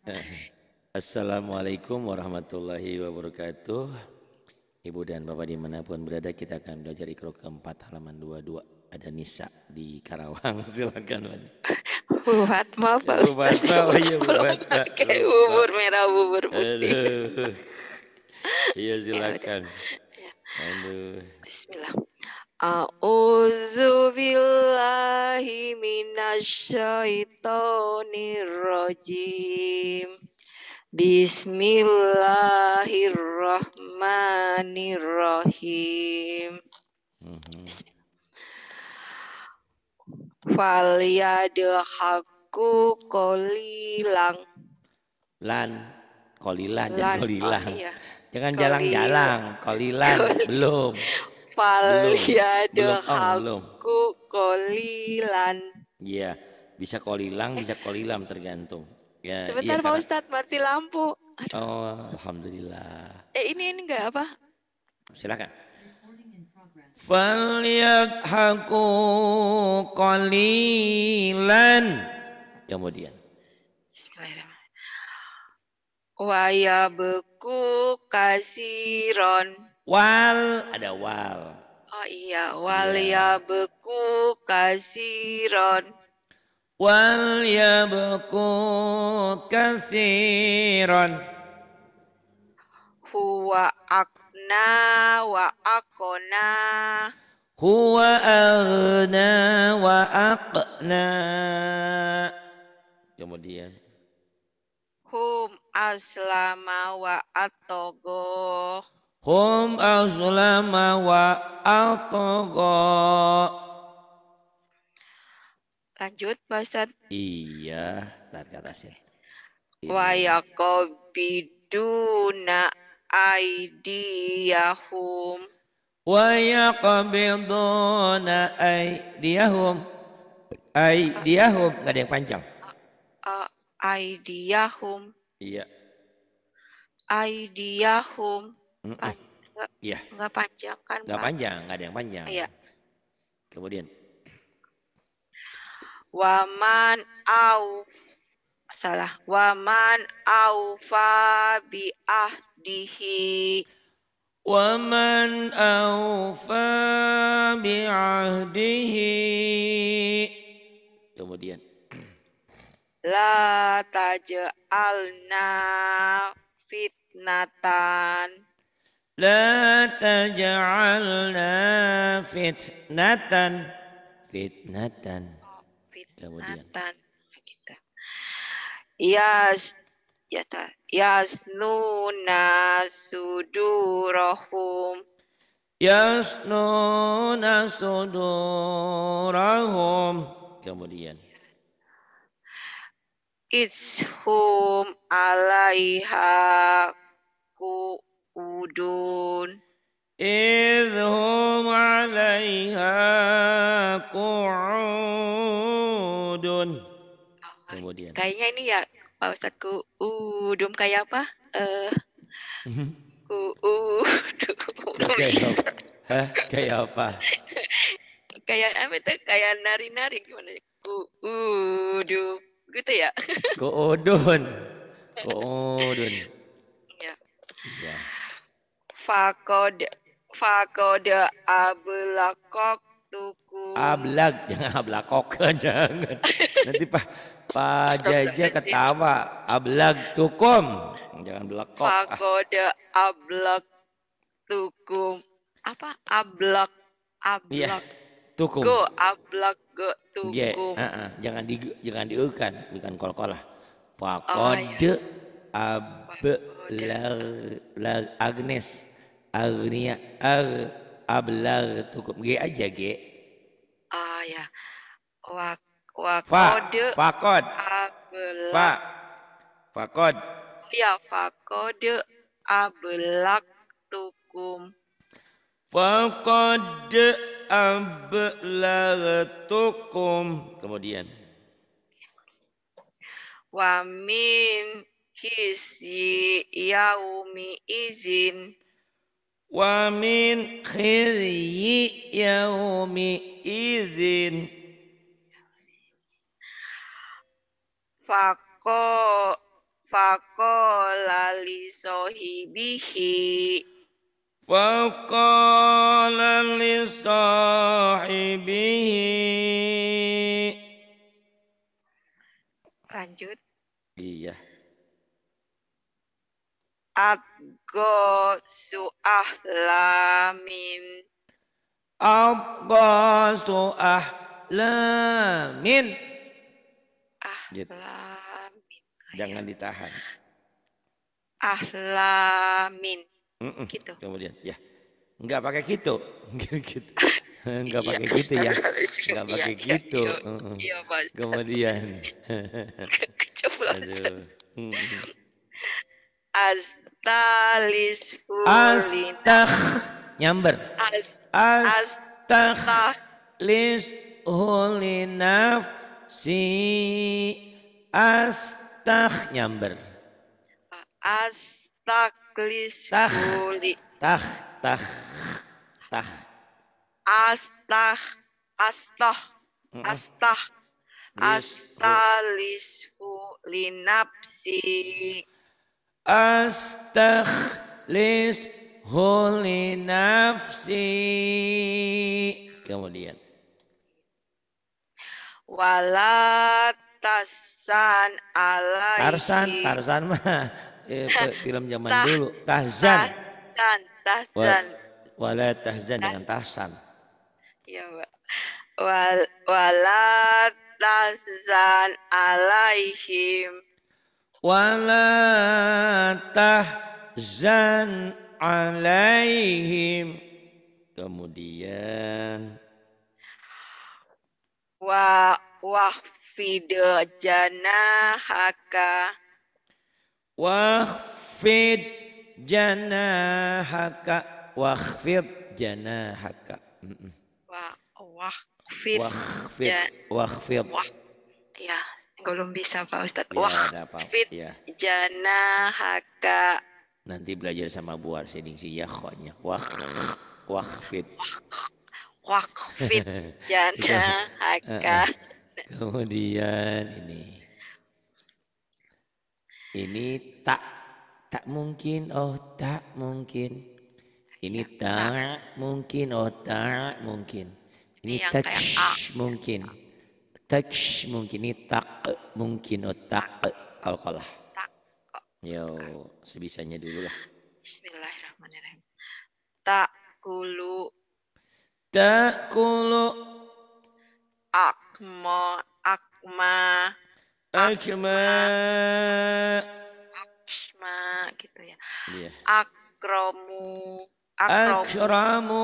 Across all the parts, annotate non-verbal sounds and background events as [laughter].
[laughs] Assalamualaikum warahmatullahi wabarakatuh. Ibu dan Bapak dimanapun berada kita akan belajar ikro keempat halaman 22. Ada Nisa di Karawang. [laughs] Silakan Buat maaf Pak Ustaz. Buat iya, bubur merah, bubur putih. Iya [laughs] ya silakan. Ya. Aduh. Bismillah. A'udzu billahi minasyaitonirrajim. Bismillahirrahmanirrahim. Fal -hmm. Faliyadhaku kolilang. Lan qalilan jangan kolilan. Oh, iya. Jangan jalang-jalang, qalilan [laughs] belum fal yadul halku kolilan. Iya, bisa kolilang, bisa kolilam tergantung. Ya, iya, Sebentar iya, Pak karena... Ustadz, mati lampu. Aduh. Oh, alhamdulillah. Eh ini ini enggak apa? Silakan. Falyadhaku kolilan, Kemudian. Bismillahirrahmanirrahim waya beku kasiron wal ada wal Oh iya, iya. wal beku kasiron. Wal beku kasiron. Huwa akna wa akona. Huwa agna wa akna. Kemudian. Hum aslama wa atogoh hum azlama wa atogo. Lanjut, Pak Ustaz. Iya, ntar kata sih. Wa yaqbiduna aidiyahum. Wa yaqbiduna aidiyahum. Aidiyahum, nggak ada yang panjang. Aidiyahum. Iya. Aidiyahum. Mm -mm. Nggak, panjang kan nggak panjang nggak ada yang panjang iya. kemudian waman au salah waman fa bi ahdihi waman fa bi ahdihi kemudian la taj'alna fitnatan La taj'alna fitnatan. Fitnatan. Kemudian, Kita. Gitu. Ya ya ta. Yasnuna sudurahum. Yasnuna sudurahum. Kemudian. Ishum alaiha ku يعمدون إذ هم عليها قعود Kemudian. Kayaknya ini ya Pak ku udum kayak apa? Eh uh, [laughs] ku udum. Kayak apa? Kayak apa? [laughs] kayak apa itu kayak nari-nari gimana? Ku udum gitu ya. Ku udun. Ku udun. Ya. Ya fakod fakod ablakok tuku ablak [laughs] jangan ablakok [laughs] jangan nanti pak pak jaja ketawa ablak tukum jangan belakok fakod ablak tukum apa ablak iya, ablak yeah. tukum go ablak go tukum yeah. Iya, uh -uh. jangan di jangan diukan bukan kolkolah fakod oh, iya. ablak Agnes Agnia ag ablag tukum g aja g. Ah ya. Wa wa kode. Fakod. Fa. Fakod. Ya kod ablag tukum. Fakod tukum. Kemudian. Wamin kisi yaumi izin wa min khizyi yaumi izin fako fako lali sohibihi fako lali sohibihi lanjut iya at su ahlamin. su ahlamin. Gitu. Ahlamin. Jangan ditahan. Ahlamin. Mm -mm. Gitu. Kemudian ya. Enggak pakai gitu. [laughs] gitu. Enggak iya, pakai iya, gitu ya. Enggak iya, pakai iya, gitu. Iya, iya, Pak Kemudian. [laughs] Keceplosan. Az Astalis Astagh nyamber. As, lis hulinaf si astagh nyamber. Astaglis huli. Tah tah tah. astah astah astah astalis hulinaf si astakhlis huli nafsi. Kemudian. walatasan tasan alaihi. Tarsan, Tarsan mah eh, [laughs] film zaman Tah, dulu. Tahzan. Tahzan, Tahzan. Wala tahzan dengan Tarsan. ya Pak. Wal, tahzan alaihim wala tahzan alaihim kemudian wa wahfid janahaka wahfid janahaka wahfid janahaka wa wahfid wahfid wahfid ya belum bisa Pak Ustadz. Ya, Wah, fit ya. jana haka. Nanti belajar sama Bu Arsening sih ya khonya. Wah, wah fit. Wah, fit [laughs] jana haka. Iya. Kemudian ini. Ini tak tak mungkin oh tak mungkin. Ini iya, tak mungkin oh tak mungkin. Ini, ini touch mungkin. Taksh mungkin ini tak mungkin otak alkolah. Yo sebisanya dulu lah. Bismillahirrahmanirrahim. Tak kulu. Tak kulu. Akmo akma. Akma. Akma gitu ya. Yeah. Akromu. Akromu. Akromu.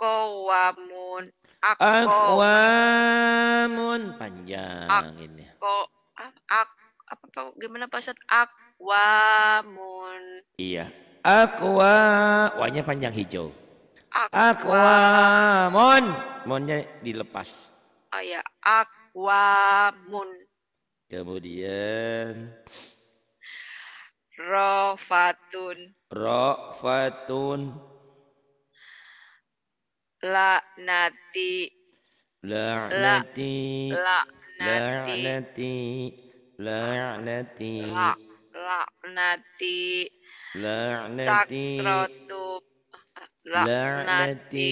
Akwamun. Akwamun panjang ya. Ak ini. ak, ah, ak, apa, apa gimana Pak Ustaz? Akwamun. Iya. Akwa, wanya panjang hijau. Akwamun. Monnya dilepas. Oh ya, akwamun. Kemudian rofatun. Rofatun laknati laknati laknati laknati laknati laknati sakratu laknati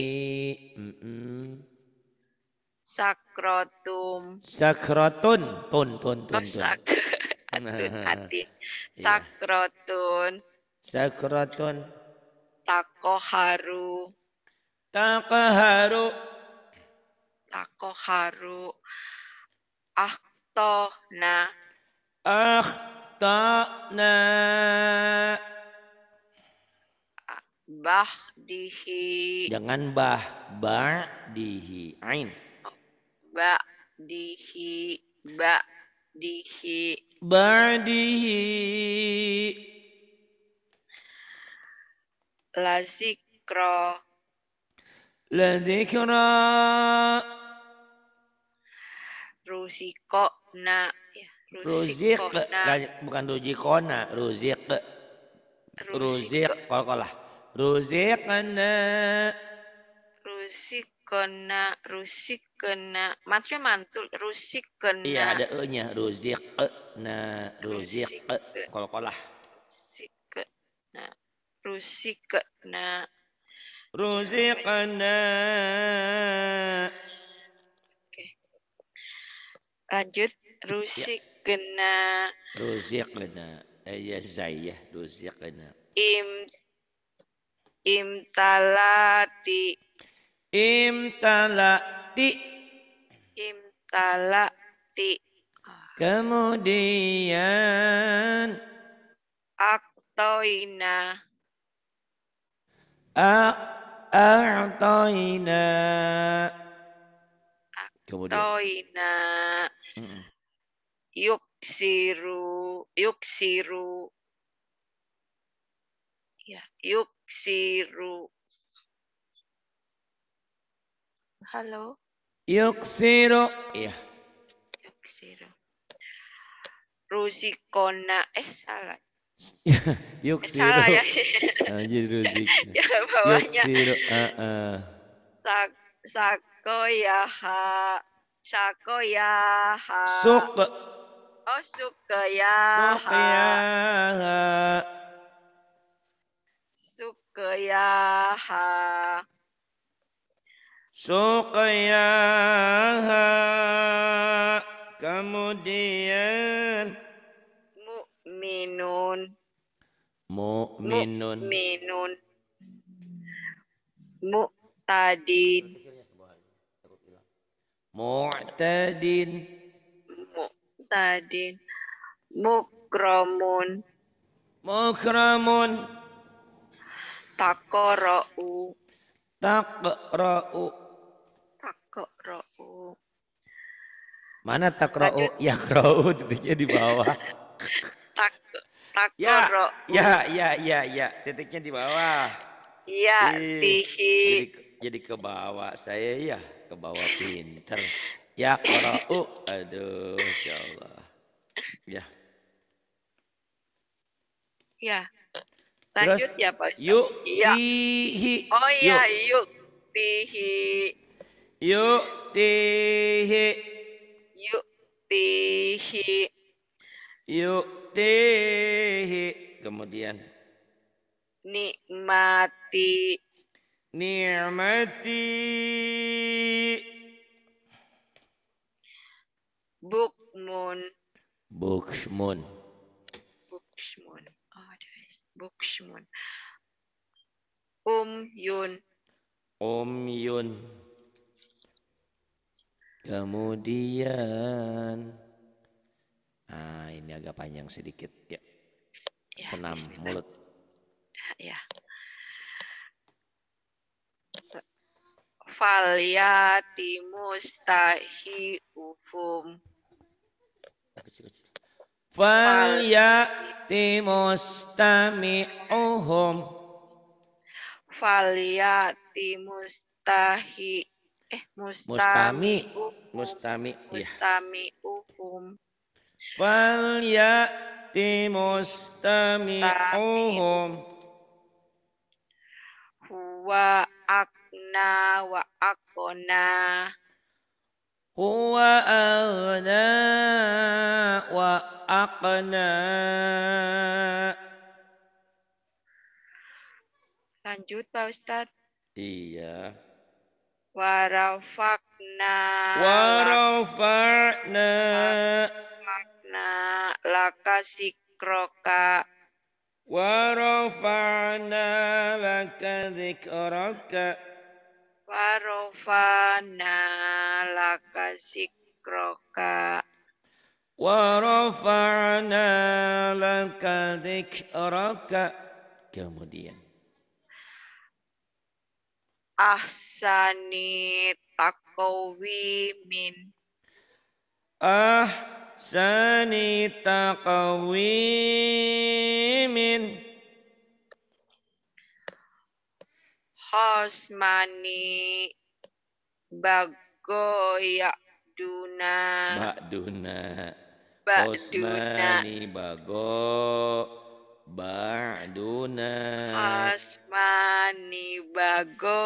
sakrotum sakrotun tun tun tun, tun. Oh, sakrotun [laughs] hati iya. sakrotun takoharu Takoharu, Takoharu. na. Bah dihi, Jangan bah. dihi, Ain. ba ba dihi, dihi, ba dihi, Lazikro na رزقنا Ruzik, bukan ruzikona, ruzik. Ruzik, kolkolah. Ruzikana. Ruzikona, ruzikona. Maksudnya mantul, ruzikona. Iya, ada e-nya. na ruzik. na ruzik na ruziqna. Oke. Lanjut ruziqna. Ya. Ruziqna. Ya zayah ruziqna. Im imtalati. Imtalati. Imtalati. Kemudian aktoina. a a'tayna. Kemudian. siru, yuk siru, Ya, siru, Halo. yuk siru, Ya. siru, Rusikona. Eh, salah. [laughs] yuk siro, ya. [laughs] Anjir [laughs] Ya bawahnya. Yuk uh, uh. Sak sako ya ha. Sako ya ha. Suk. Oh suka ya ha. Suka ya ha. Suka ya ha. Kemudian mu'minun. Mu'minun. Mu'minun. Mu'tadin. Mu'tadin. Mu'tadin. Mukromun. Mukromun. Takoro'u. Takro'u. Takro'u. Mana Ya Yakra'u [laughs] titiknya di bawah. [laughs] takut, ya, Bro. Ya, ya, ya, ya. Titiknya di bawah. Iya, tihi. Jadi, jadi ke bawah saya ya, ke bawah pinter. Ya, u. Aduh, Allah. Ya. Ya. Lanjut Terus, ya, Pak. Yuk. tihi. Iya. Oh iya, yuk. Tihi. Yuk, tihi. Yuk, tihi yuktihi kemudian nikmati nikmati bukmun bukmun bukmun oh um yun um yun kemudian Ah, ini agak panjang sedikit ya. ya Senam bismillah. mulut. [laughs] Ya. mustahi ufum. Ah, Falyati mustami uhum. Falyati mustahi eh mustami mustami mustami, iya. mustami, falyati mustami'uhum. huwa akna wa akona, Huwa agna wa akna. Lanjut Pak Ustaz Iya. Warafakna. Warafakna laka sikroka wa rafa'na laka zikroka wa rafa'na laka sikroka wa rafa'na laka zikroka kemudian ahsani takowi min ah أحسن تقويم Hosmani bagoyak duna. Ba'duna. Hosmani bago. Ba'duna. Hosmani bago.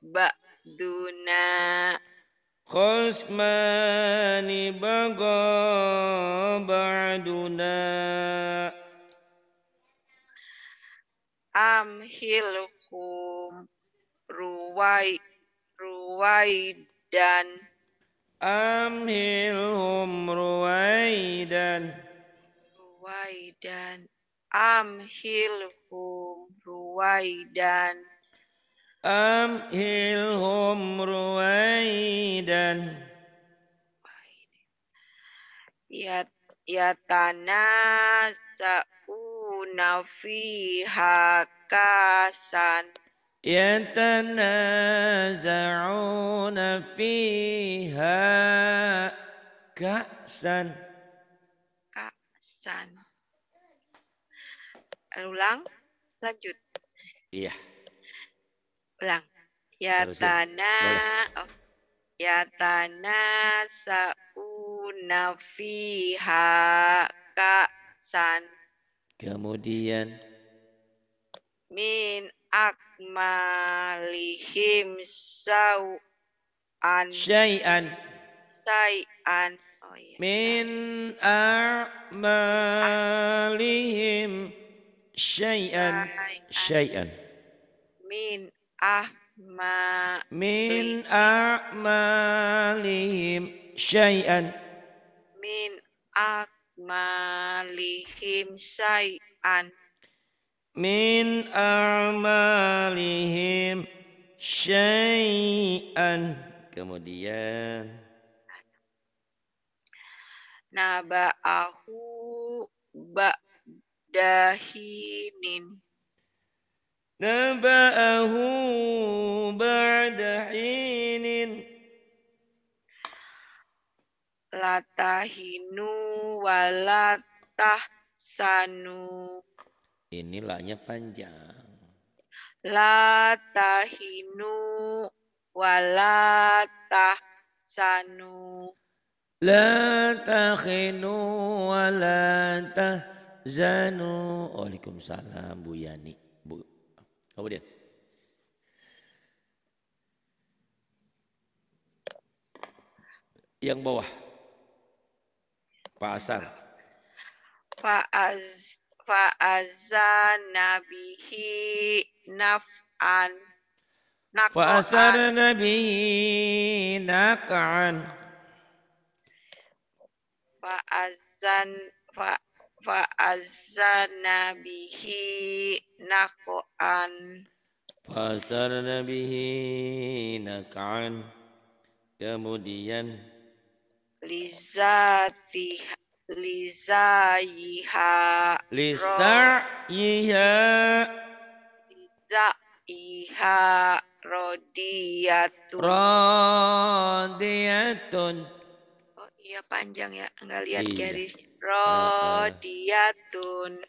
Ba'duna. Khusmani بغى بعدنا amhilkum ruwai ruwai dan amhilhum ruwai dan ruwai dan amhilhum ruwai dan amhilhum ruwaidan ya yatana sauna fiha kasan yatanaza'una fiha ka'san ka'san ulang lanjut iya yeah ulang ya tana oh, ya tana sauna fiha san kemudian min akmalihim sau an syai'an syai'an oh, iya. min a'malihim syai'an syai'an min ahma min a'malihim syai'an min a'malihim syai'an min a'malihim syai'an kemudian naba'ahu ba'dahinin ba نبأه بعد حين latahinu walatah sanu ini lahnya panjang latahinu walatah sanu la takhinu walatah zanu Waalaikumsalam Bu Yani Kemudian. Yang bawah. Pak Asar. Pak Az Nabihi bihi naf'an fa'azana nabi naq'an fa'azan fa'azana bihi nakoan. Pasar به nakan. kemudian liza liza Liza lizayiha Liza lizayiha Rodiatun rodiatun oh iya panjang ya enggak lihat iya. garis rodiatun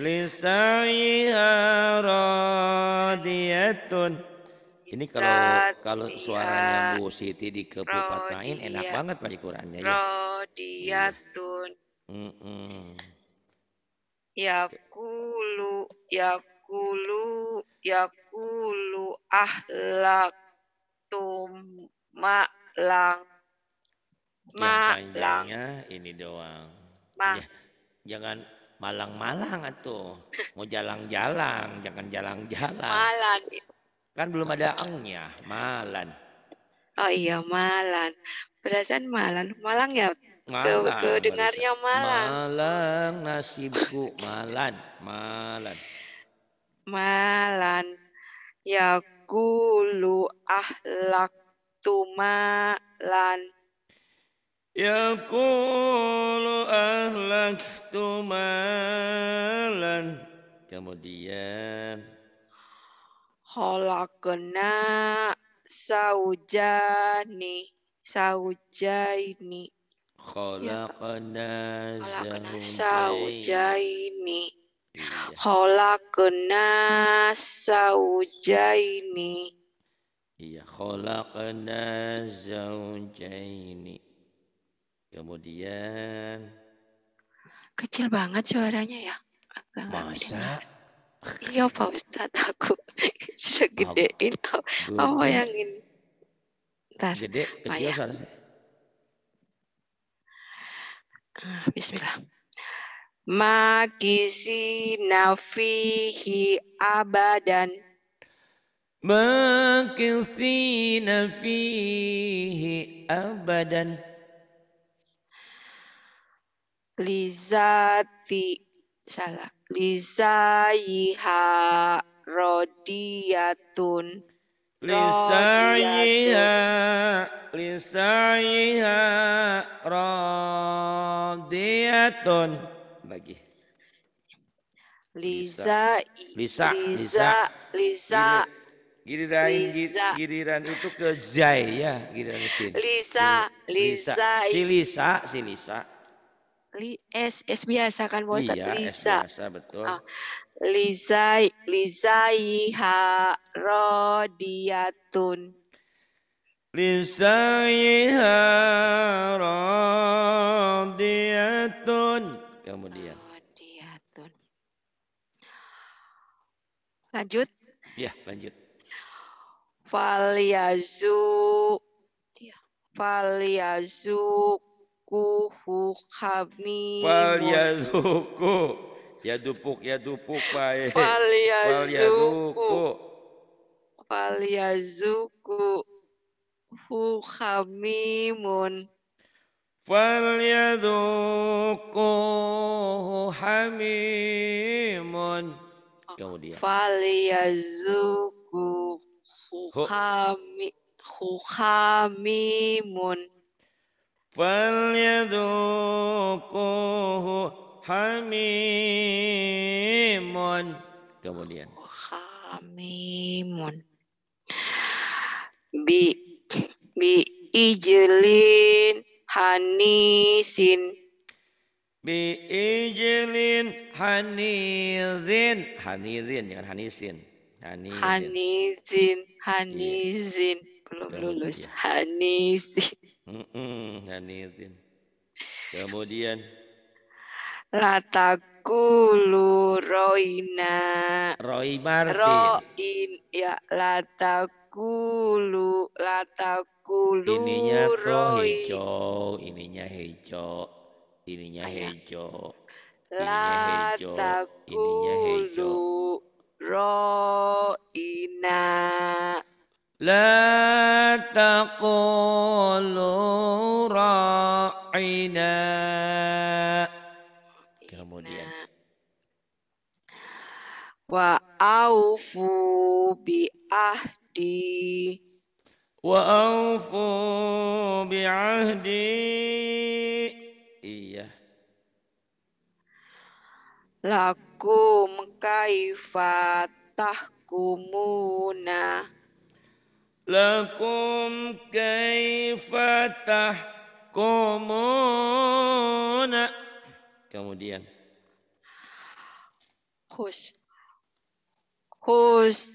Lisa'iha radiyatun. Ini kalau kalau suaranya Bu Siti dikepupatain enak banget Pak Qurannya ya. Radiyatun. kulu ya kulu ya kulu ahlak tum malang. Yang panjangnya ini doang. Ma. Ya, jangan malang-malang atau mau jalan-jalan, jangan jalan-jalan. Malan. Ya. Kan belum ada angnya malan. Oh iya, malan. Perasaan malan, malang ya. Malang, dengarnya malang. Malang nasibku, malan, malan. Malan. Ya kulu ahlak tumalan Yaqulu ahlaktu malan. Kemudian Holakna saujani saujaini. Kholakna saujaini. Kholakna saujaini. Iya, kholakna saujaini iya, Kemudian kecil banget suaranya ya. agak Masa? Iya Pak Ustadz aku sudah [laughs] gedein apa yang ini. Ntar. Gede, kecil Maya. suara ah, Bismillah. Makisi nafihi abadan. Makisi nafihi abadan lizati salah lizayiha rodiyatun Liza lizayiha rodiyatun bagi Liza, Liza. Liza, Liza, Giliran, Lisa. giliran itu ke Zai ya, giliran sini. Liza, Lisa, Lisa, si Lisa, si Lisa li, S S biasa kan iya, Liza, Ustaz? Iya, Liza. S biasa betul. Ah. Lizai Lizaiha rodiyatun. Lizaiha rodiyatun. Kemudian. Rodiyatun. Lanjut? Ya, lanjut. Faliazu. Iya. Falyazu yadupuku kami fal yaduku yadupuk yadupuk bae fal yaduku fal yazuku hu hamimun fal yaduku hamimun kemudian fal yazuku hukami hukamimun falyadukuhu hamimun kemudian hamimun bi bi ijlin hanisin bi ijlin hanizin hanizin jangan hanisin hanizin hanizin iya. hanizin belum lulus ya. hanizin mm Kemudian latakulu luroina. Roy Martin. Roin ya latakulu latakulu. Ininya roh hijau, ininya hijau, ininya hijau. Latakulu roina. لا تقولوا راعنا kemudian wa aufu bi ahdi wa aufu bi ahdi iya lakum kaifa tahkumuna lakum kaifatah komona. Kemudian. Hus. Hus.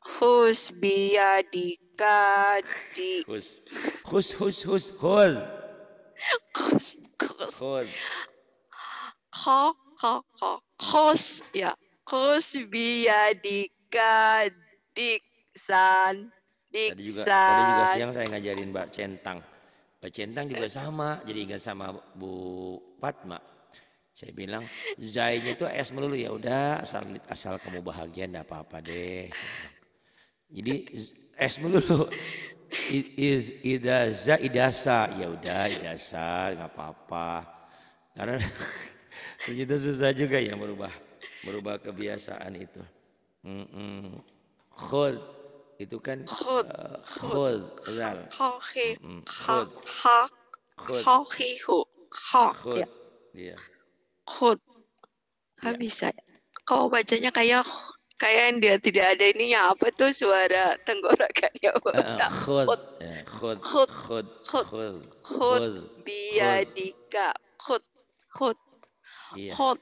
Hus biyadika di. Hus. Hus hus hus khul. Khus khus. Khul. Ha, ha, ha, Khus ya. Khus biyadika san Tadi juga, tadi juga siang saya ngajarin Mbak Centang. Mbak Centang juga sama, jadi ingat sama Bu Fatma. Saya bilang, zainya itu es melulu ya udah asal asal kamu bahagia enggak apa-apa deh. Jadi es melulu is idasa idasa ya udah idasa nggak apa-apa. Karena [laughs] ternyata susah juga ya merubah merubah kebiasaan itu. Mm -mm. Khud itu kan khud uh, eh, khud zal khud khud khud khud ya iya. khud nggak ya. bisa ya. kau bacanya kayak kayak yang dia tidak ada ininya apa tuh suara tenggorokannya uh, eh, eh, ya, khud khud khud khud khud khud biadika khud khud iya. khud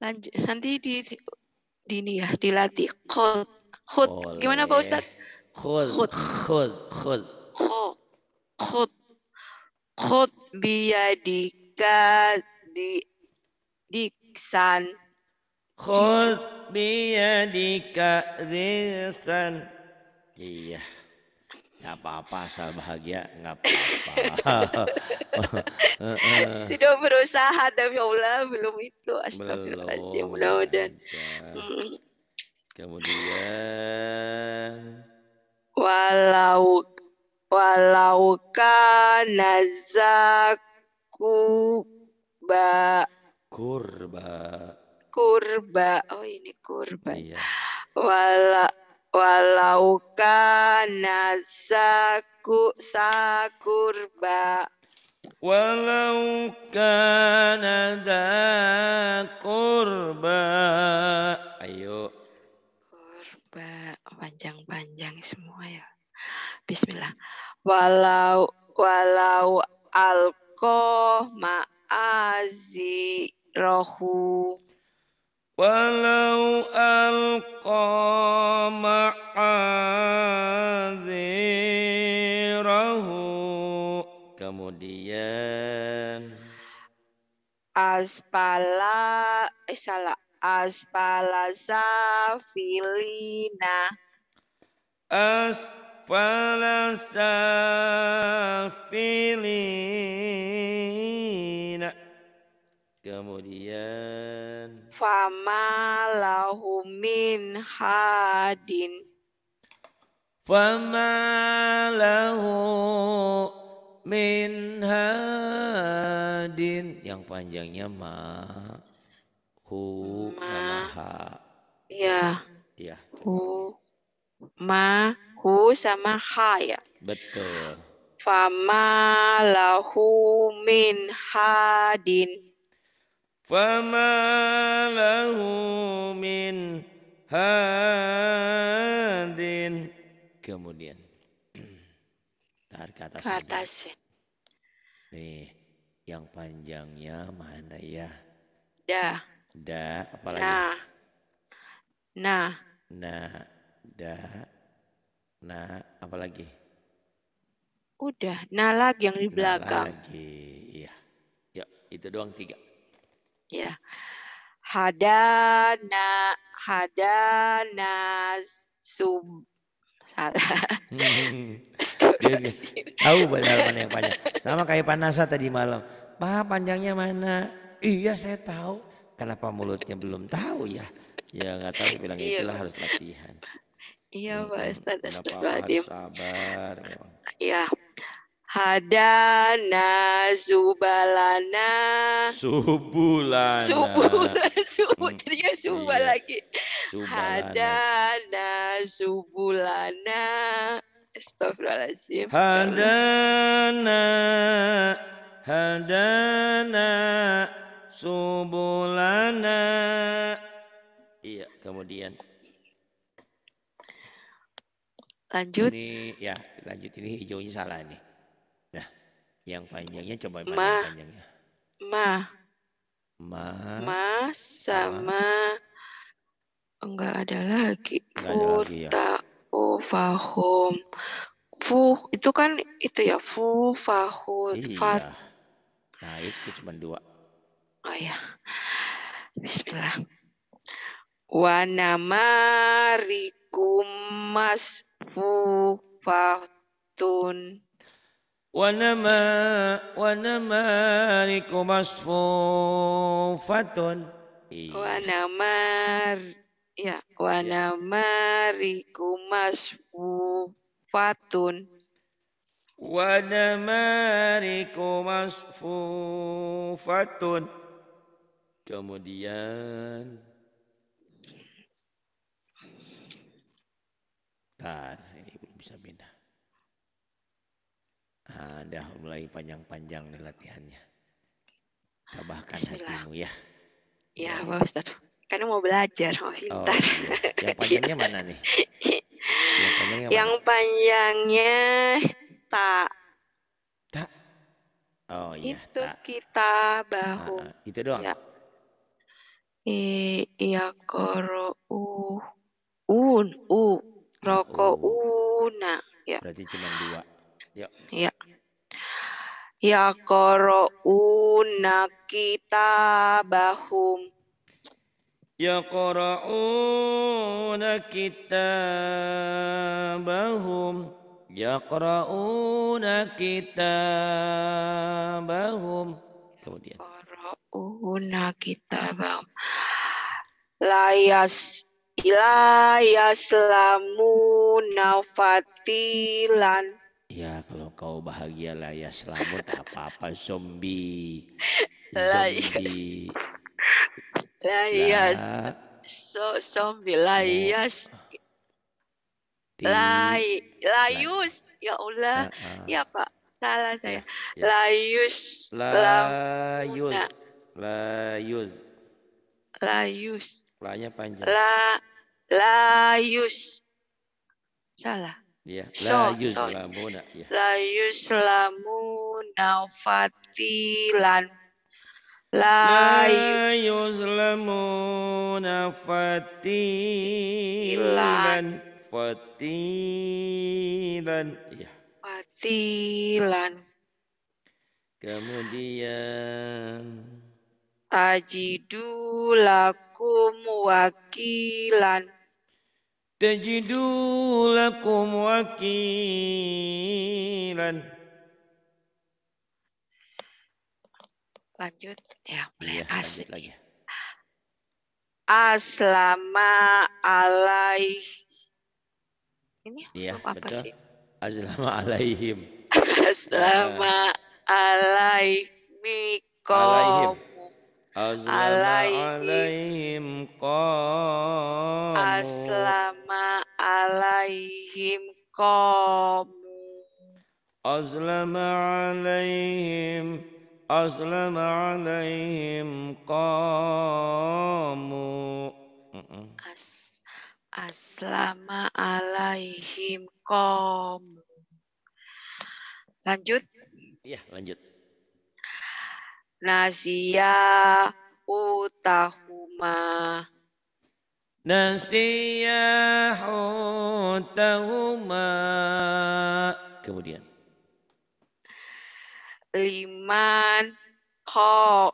lanjut nanti di, di ini ya dilatih khud Khud. Gimana Pak Ustadz? Khud. Khud. Khud. Khud. Khud. Khud. di biyadika di diksan. Khud biyadika diksan. Iya. Gak apa-apa asal bahagia, gak apa-apa. [laughs] Sudah berusaha tapi Allah belum itu. Astagfirullahaladzim. Mudah-mudahan. Kemudian walau walau kanazaku ba kurba kurba oh ini kurba iya. wala walau kanazaku zaku sakurba walau kana kurba ayo coba panjang-panjang semua ya. Bismillah. Walau walau alko ma'azi rohu. Walau alko ma'azi rohu. Kemudian. Aspala, eh salah. Aspalasa filina, aspalasa filina. kemudian fama lahu min hadin fama lahu min hadin yang panjangnya ma Hu ma. sama ha. Iya. Iya. Hu ma hu sama ha ya. Betul. Fama lahu min hadin. Fama lahu min hadin. Kemudian tarik [clears throat] ke atas. Ke atas. Ya. Nih, yang panjangnya mana ya? Dah. Da, apalagi? Nah. Nah. Nah, da. Nah, apalagi? Udah, nah lagi yang di belakang. lagi, iya. Yuk, itu doang tiga. Ya. Hadana, hadana, sub, salah. Hmm. Tahu benar mana yang panjang. Sama kayak Panasa tadi malam. Pak panjangnya mana? Iya saya tahu Kenapa mulutnya belum tahu ya? Ya nggak tahu [laughs] bilang iya, itulah harus latihan. Iya Pak Ustadz Astagfirullahaladzim. Sabar. Iya. Hadana subalana. Subulana. Subulana. [laughs] Subu. Hmm. ya suba iya. lagi. Subalana. Hadana subulana. Astagfirullahaladzim. Hadana. Hadana subulana iya kemudian lanjut ini ya lanjut ini hijaunya salah nih nah yang panjangnya coba mana ma, yang panjangnya ma ma ma sama, ma. enggak ada lagi puta ya. fahum fu itu kan itu ya fu fahud iya. fat nah itu cuma dua Oh ya. Bismillah. Wa namarikum masfufatun. Wa nama wa namarikum iya. iya. iya. masfufatun. Wa namar ya wa namarikum masfufatun. Wa namarikum masfufatun. Kemudian Bentar, ini belum bisa pindah. Ada mulai panjang-panjang nih latihannya. Tambahkan hatimu ya. ya. Ya, Pak Ustaz. Karena mau belajar, mau pintar. Oh, iya. Yang panjangnya mana nih? Yang panjangnya, tak. Tak. Oh iya. Itu kita ah, ah. bahu. itu doang. Ya un U. Roko'una. Ya. Berarti cuma dua. Ya. Ya. Yaqra'una kitabahum. Yaqra'una kitabahum. kita bahum. Kemudian una bang layas layas lamu nafatilan Ya kalau kau bahagia layas lamu apa-apa zombie. Zombie. Layas. So, zombie layas. Lay, layus. Ya Allah. Uh, uh. Ya Pak. Salah saya. Ya. ya. Layus. Layus. Layus, Layus. Lanya panjang. La layus. Salah. Ya, so, layus so, lamuna. Ya. Layus lamuna fatilan. Layus lamuna fatilan. Fatilan. Ya. Fatilan. Kemudian tajidulakum wakilan tajidulakum wakilan lanjut ya iya, boleh ya, asik lagi aslama alaih ini ya, apa betul. sih aslama alaihim [laughs] aslama nah. alaih mikom Aslama alaihim qamu. Aslama alaihim qamu. Aslama alaihim Aslama alaihim qamu. As, aslama alaihim qamu. Lanjut? Iya, lanjut. Nasiah utahuma, nasiah utahuma. kemudian liman ko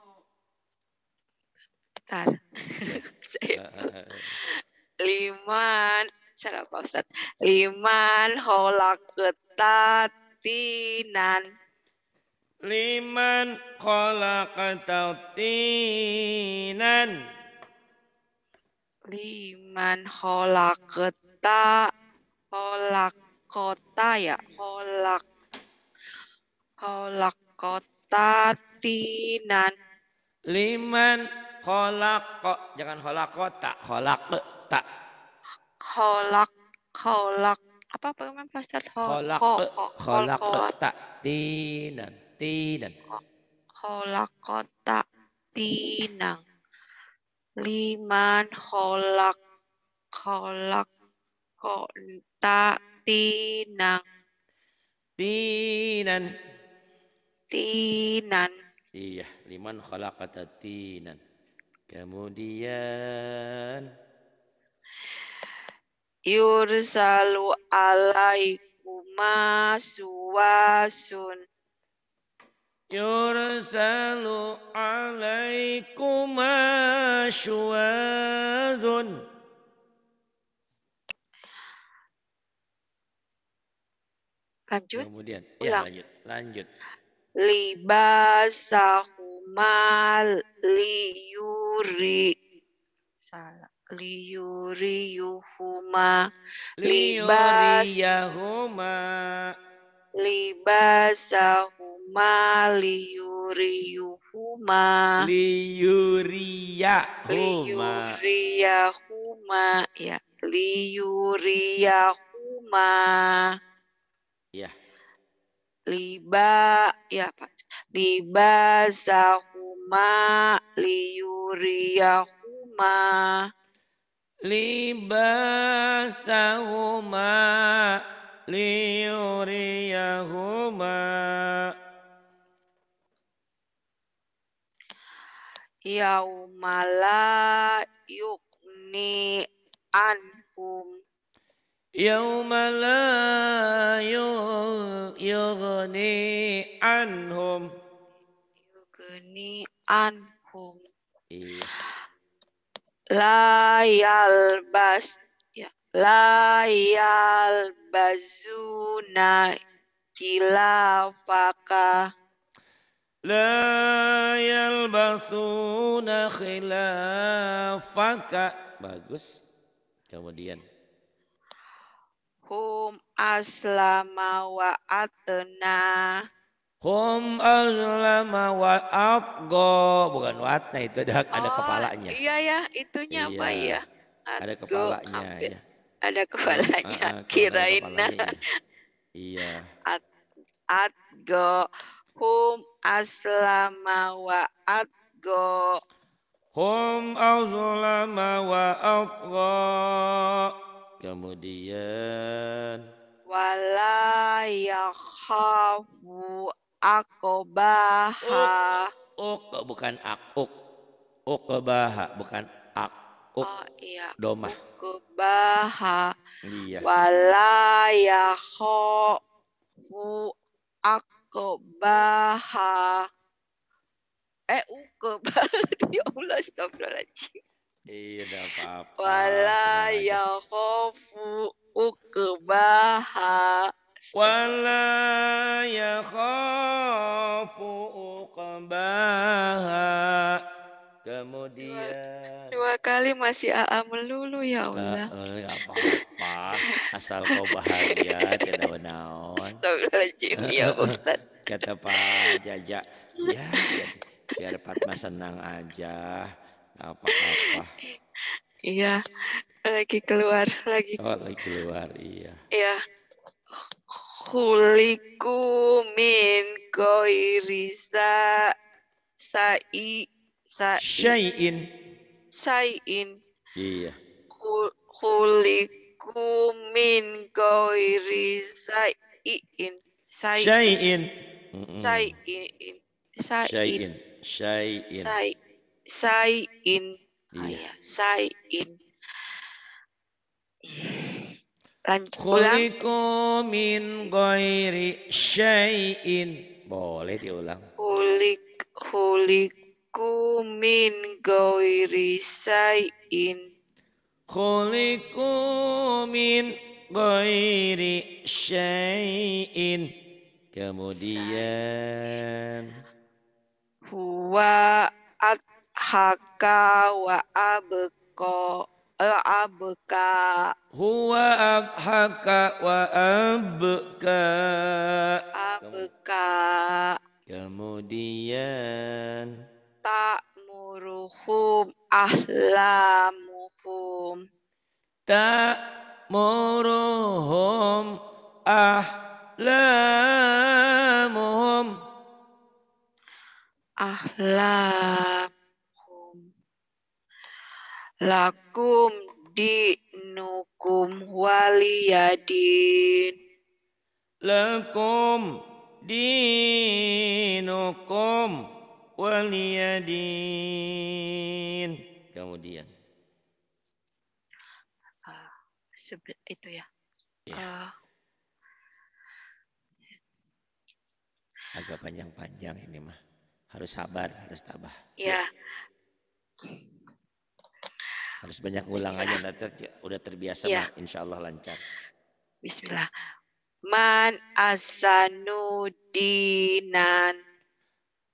Bentar. [laughs] liman salah Pak Ustaz. Liman holak ketatin tinan liman khalaqata tinan liman khalaqata kota ya kolak kota tinan liman kok jangan kota kolak kholakota kolak kolak apa pengen kolak kolak kota tinan tinan. Holakota tinang. Liman holak holak kota tinang. Tinan. Tinan. Iya, liman kata tinan. Kemudian yursalu alaikum suwasun yursalu alaikum ashwadun lanjut kemudian ya Ulang. lanjut lanjut libasahumal liyuri salah yuhuma libas liyuriyahuma libasahumal huma liyuriya huma liyuriya huma ya liyuriya huma ya liba ya pak liba sahuma liyuriya huma libasahuma liyuriyahuma Yaumala yukni anhum. Yaumala yukni anhum. Yukni anhum. Iya. Layal bas. Ya. Layal bazuna kilafakah. La yalbasuna khilafaka. Bagus. Kemudian. Hum aslama wa atna. Hum aslama wa atgo. Bukan watna itu ada, oh, ada kepalanya. Iya ya, itunya iya. apa ya? Atgo, ada kepalanya. Ya. Ada iya. kepalanya. Ah, ah, Kirain. Kepalanya, [laughs] iya. At, atgo. Hum aslama wa atgo. Hum aslama wa atgo. Kemudian. Wala yakhafu akbaha. Uk, bukan ak, uk. Ukobaha, bukan ak. Uk, oh, ah, iya. domah. Ukobaha. Iya. Wala yakhafu ak ke baha eh uke [laughs] ya Allah astagfirullahaladzim iya tidak apa-apa wala ya khofu uke baha wala ya khofu uke baha kemudian dua kali masih AA melulu ya Allah. Uh, uh, apa-apa. Asal kau bahagia, tidak menaon. Astagfirullahaladzim ya Ustaz. Kata Pak Jaja, ya, ya biar, biar Fatma senang aja. Apa-apa. Iya, lagi keluar lagi. Oh, lagi keluar, iya. Iya. Kuliku min koirisa sai sai syai'in sayin. Iya. Kuliku min iya. ah, iya. goiri sayin. Sayin. Sayin. Sayin. Sayin. Sayin. Sayin. Sayin. Kuliku min goiri syai'in. Boleh diulang. Kulik, kulik min goiri syai'in Khuliku min goiri syai'in Kemudian Huwa adhaka wa abeko eh, abka huwa abhaka wa abka abka kemudian ta'muruhum ahlamuhum. Ta'muruhum ahlamuhum. Ahlamuhum. Lakum dinukum waliyadin. Lakum dinukum waliyadin. Kemudian. Uh, itu ya. ya. Uh, Agak panjang-panjang ini mah. Harus sabar, harus tabah. Ya. Harus banyak ulang aja, udah terbiasa ya. mah. Insya Allah lancar. Bismillah. Man asanu dinan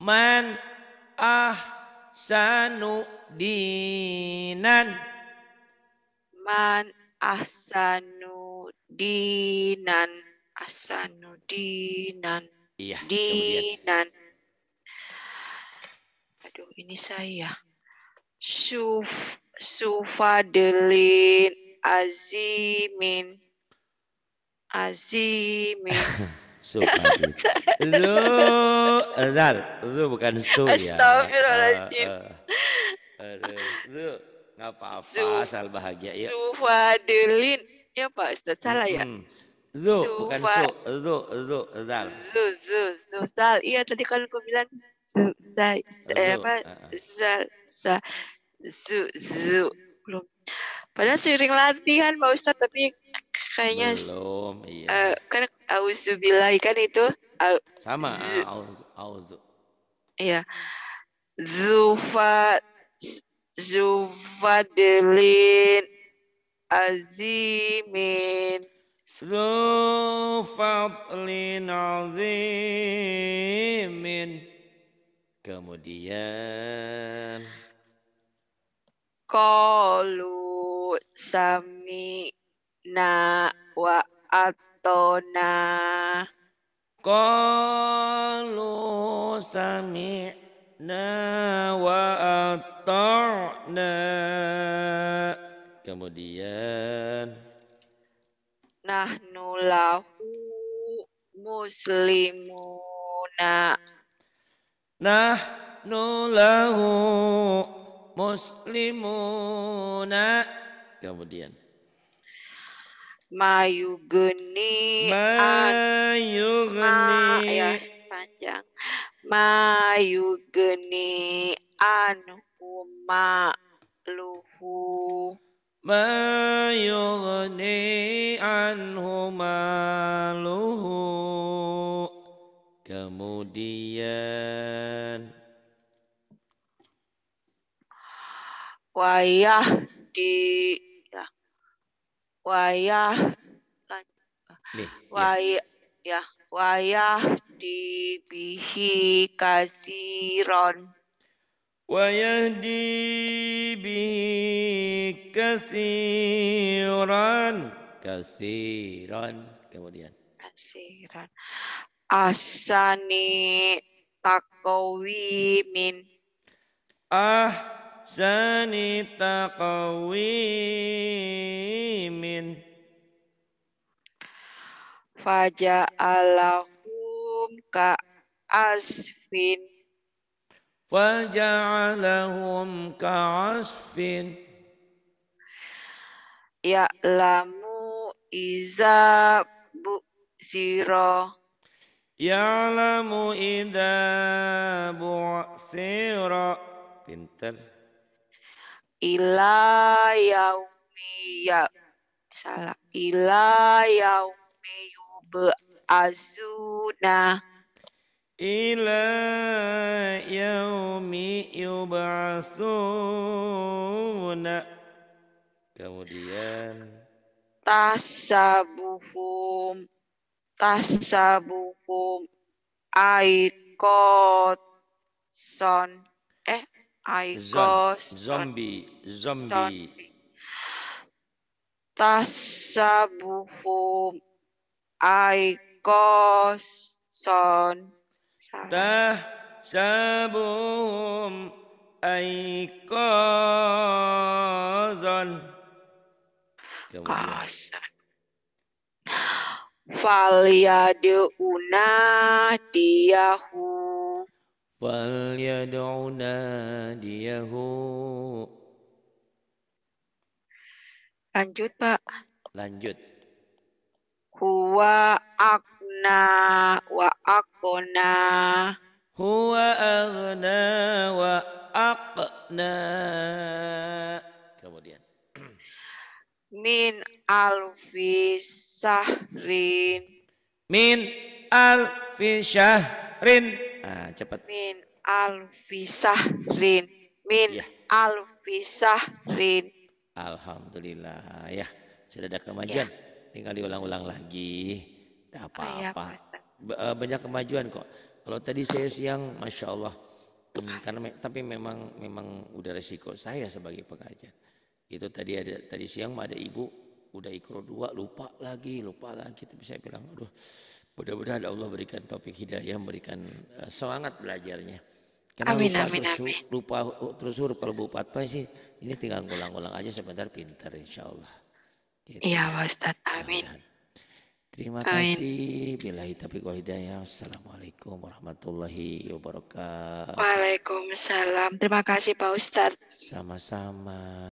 man ahsanu dinan man ahsanu dinan ahsanu dinan iya dinan kemudian. aduh ini saya Suf sufadelin Azimin Azimin [laughs] Lu, Zal, bukan su ya. Astagfirullahaladzim. Eh, eh, lu, gak apa-apa asal bahagia ya. Sufadilin. Ya Pak Ustaz salah ya. Lu, Zu bukan su, lu, lu, Zal. Zu zu zu Zal. Iya tadi kan aku bilang zu Zal apa Zal eh, Zal zu zu belum. Padahal sering latihan Pak Ustaz tapi kayaknya belum iya uh, kan auzubillahi kan itu au, sama ah, auzu auzu iya zufa zufadelin azimin Zufadlin azimin Kemudian Kalu sami na wa atona Qalu sami'na wa ata'na Kemudian Nahnu lahu muslimuna Nahnu lahu muslimuna Kemudian Mayu geni ma, ya panjang luhu Mayu geni anu ma luhu Kemudian Wayah di wayah wayah wayah ya. wayah dibihi kasiron bihi kasiron kasiron kemudian kasiron asani takowi min ah ahsani taqwimin faja'alahum ka asfin faja'alahum ka asfin ya'lamu iza bu siro ya'lamu iza bu siro pinter ila yaumi ya salah ila yaumi azuna ila yaumi azuna kemudian tasabuhum tasabuhum aikot son Aikos. Zombie. Zombie. Tasabuhum. Aikoson. Tasabuhum. Aikodon. Koson. Falia diahu فليدع ناديه Lanjut, Pak. Lanjut. Huwa akna wa akna. Huwa agna wa akna. Kemudian. Min alfi sahrin. Min alfi syahrin Ah, cepat. Min rin Min ya. rin. Alhamdulillah ya. Sudah ada kemajuan. Ya. Tinggal diulang-ulang lagi. Tidak ah, ya, apa-apa. Ya, Banyak kemajuan kok. Kalau tadi saya siang, masya Allah. Hmm, karena me tapi memang memang udah resiko saya sebagai pengajar. Itu tadi ada tadi siang ada ibu udah ikro dua lupa lagi lupa lagi tapi saya bilang aduh Mudah-mudahan Allah berikan topik hidayah, memberikan eh, semangat belajarnya. Karena amin, lupa amin, terus, amin. lupa terus huruf kalau bu sih ini tinggal ngulang-ngulang aja sebentar pintar, insya Allah. Gitu. Iya gitu. Ya, Ustaz, amin. Terima amin. kasih. Bila taufiq wal hidayah. Assalamualaikum warahmatullahi wabarakatuh. Waalaikumsalam. Terima kasih Pak Ustadz. Sama-sama.